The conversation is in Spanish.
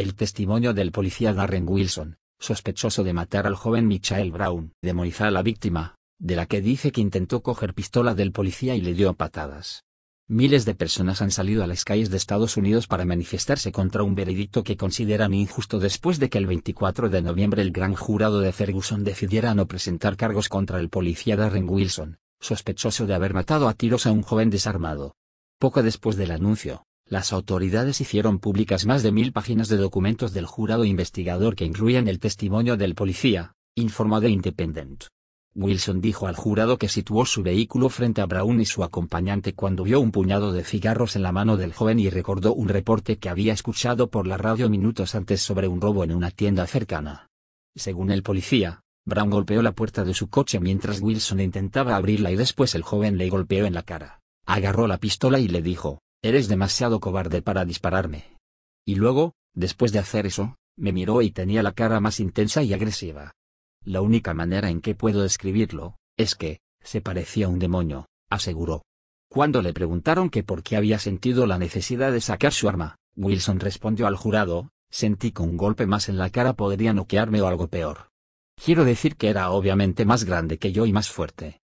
El testimonio del policía Darren Wilson, sospechoso de matar al joven Michael Brown, demoniza a la víctima, de la que dice que intentó coger pistola del policía y le dio patadas. Miles de personas han salido a las calles de Estados Unidos para manifestarse contra un veredicto que consideran injusto después de que el 24 de noviembre el gran jurado de Ferguson decidiera no presentar cargos contra el policía Darren Wilson, sospechoso de haber matado a tiros a un joven desarmado. Poco después del anuncio, las autoridades hicieron públicas más de mil páginas de documentos del jurado investigador que incluían el testimonio del policía, informó The Independent. Wilson dijo al jurado que situó su vehículo frente a Brown y su acompañante cuando vio un puñado de cigarros en la mano del joven y recordó un reporte que había escuchado por la radio minutos antes sobre un robo en una tienda cercana. Según el policía, Brown golpeó la puerta de su coche mientras Wilson intentaba abrirla y después el joven le golpeó en la cara. Agarró la pistola y le dijo, Eres demasiado cobarde para dispararme. Y luego, después de hacer eso, me miró y tenía la cara más intensa y agresiva. La única manera en que puedo describirlo, es que, se parecía a un demonio, aseguró. Cuando le preguntaron que por qué había sentido la necesidad de sacar su arma, Wilson respondió al jurado, sentí que un golpe más en la cara podría noquearme o algo peor. Quiero decir que era obviamente más grande que yo y más fuerte,